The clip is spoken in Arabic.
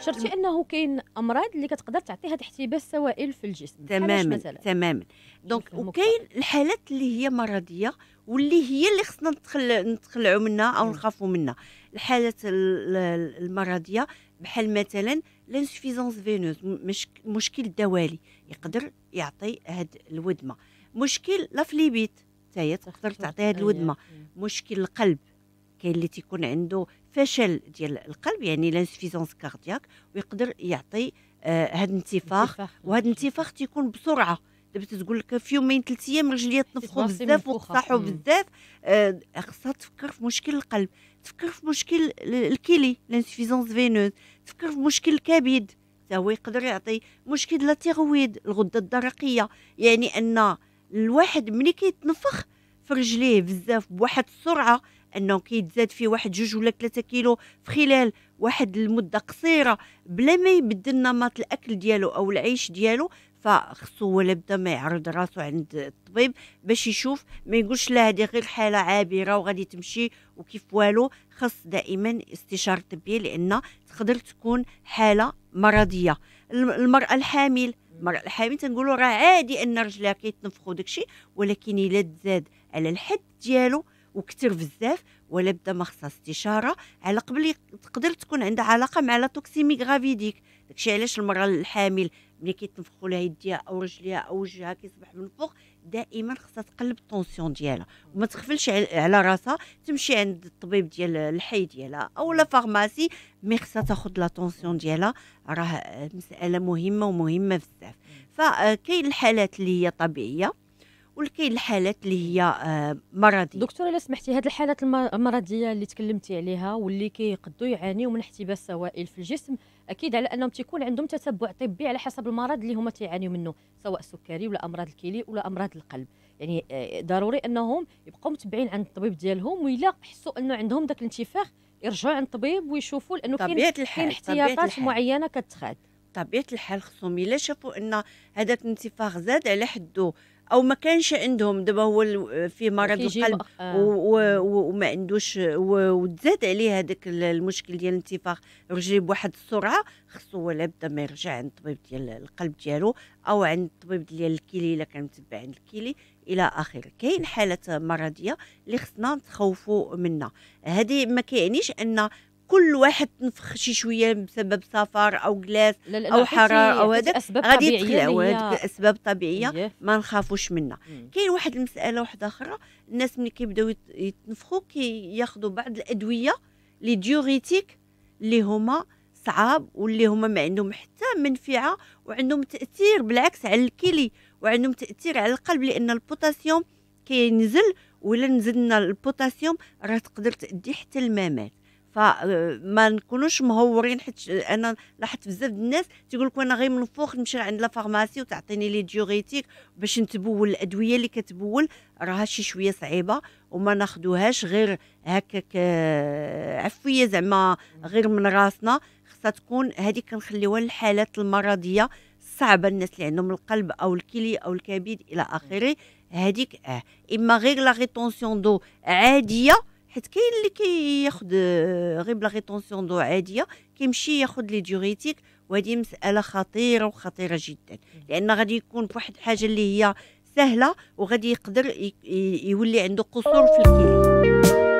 شرتي انه كاين امراض اللي كتقدر تعطي هذا احتباس سوائل في الجسم تماما تماما دونك وكاين الحالات اللي هي مرضيه واللي هي اللي خصنا نتخل... نتخلعوا منها او نخافوا منها الحالات المرضيه بحال مثلا لانسفيزونس فينوز مش... مشكل دوالي يقدر يعطي هاد الودمه مشكل لافليبيت حتى هي تقدر تعطيها الودمه أيوة، أيوة. مشكل القلب كاين اللي تيكون عنده فشل ديال القلب يعني لانسفيزونس كاردياك ويقدر يعطي آه الانتفاخ وهذا الانتفاخ تيكون بسرعه دابا تقول لك في يومين ثلاث ايام رجليا تنفخوا بزاف وقصحوا بزاف آه خصها تفكر في مشكل القلب تفكر في مشكل الكيلي لانسفيزونس فينوز تفكر في مشكل الكبد حتى هو يقدر يعطي مشكل لا تيغويد الغده الدرقيه يعني ان الواحد ملي كيتنفخ في رجليه بزاف بواحد السرعه انه كيتزاد فيه واحد جوج ولا ثلاثة كيلو في خلال واحد المده قصيره بلا ما يبدل نمط الاكل ديالو او العيش ديالو فخصو ولا بدا ما يعرض راسو عند الطبيب باش يشوف ما يقولش لا هذه غير حاله عابره وغادي تمشي وكيف والو خص دائما استشاره طبيه لان تقدر تكون حاله مرضيه المراه الحامل المراه الحامل تنقولوا راه عادي ان رجلها كيتنفخوا داكشي ولكن الا تزاد على الحد ديالو وكثير بزاف ولا بدا ما خصها استشاره على قبل تقدر تكون عندها علاقه مع لا توكسيميك غافيديك داكشي علاش المراه الحامل ملي كيتنفخوا لها يديها او رجليها او وجهها كيصبح من الفوق دائما خصها تقلب الطونسيون ديالها وما تغفلش على راسها تمشي عند الطبيب ديال الحي ديالها او لا فارماسي مي خصها تاخذ لا طونسيون ديالها راه مساله مهمه ومهمه بزاف فكاين آه، الحالات اللي هي طبيعيه وكاين الحالات اللي هي آه، مرضيه دكتوره الا سمحتي هذه الحالات المرضيه اللي تكلمتي عليها واللي كيقدوا يعانيوا من احتباس سوائل في الجسم اكيد على انهم تيكون عندهم تتبع طبي على حسب المرض اللي هما تيعانيوا منه سواء السكري ولا امراض الكلي ولا امراض القلب يعني آه، ضروري انهم يبقاو متبعين عند الطبيب ديالهم ويلا حسوا انه عندهم داك الانتفاخ يرجعوا عند الطبيب ويشوفوا لانه كاين كاين احتياطات معينه كتخاد بطبيعه الحال خصهم الا شافوا ان هذاك الانتفاخ زاد على حده او ما كانش عندهم دابا هو في مرض القلب وما عندوش وتزاد عليه هذاك المشكل ديال الانتفاخ رجلي بواحد السرعه خصو ولا بدا ما يرجع عند الطبيب ديال القلب ديالو او عند الطبيب ديال الكلي الا كان متبع عند الكلي الى اخره كاين حالات مرضيه اللي خصنا نتخوفوا منها هذه ما كيعنيش ان كل واحد تنفخ شي شويه بسبب سفر او كلاس او حراره او هذاك غادي تخلعوا هذوك الاسباب الطبيعيه ما نخافوش منها كاين واحد المساله واحده اخرى الناس ملي كيبداو يتنفخوا كياخذوا بعض الادويه لي ديوريتيك اللي هما صعاب واللي هما ما عندهم حتى منفعه وعندهم تاثير بالعكس على الكلي وعندهم تاثير على القلب لان البوتاسيوم كينزل ولا نزلنا البوتاسيوم راه تقدر تادي حتى الممات فما آه، نكونوش مهورين حيت انا لاحظت بزاف الناس تيقول لك انا غير من الفوق نمشي عند لا فارماسي وتعطيني لي ديوريتيك باش نتبول الادويه اللي كتبول راها شي شويه صعيبه وما ناخدوهاش غير هكاك آه، عفويه زعما غير من راسنا خصها تكون هذيك كنخليوها للحالات المرضيه صعبه الناس اللي عندهم القلب او الكلي او الكبد الى اخره هذيك اه اما غير لا ريتونسيون دو عاديه حيت كاين اللي كياخد آه، غير بلا غيطونسيون دو عاديه كيمشي ياخد لي ديوريتيك وهذه مساله خطيره وخطيره جدا لان غادي يكون بواحد الحاجه اللي هي سهله وغادي يقدر يولي عنده قصور في الكلى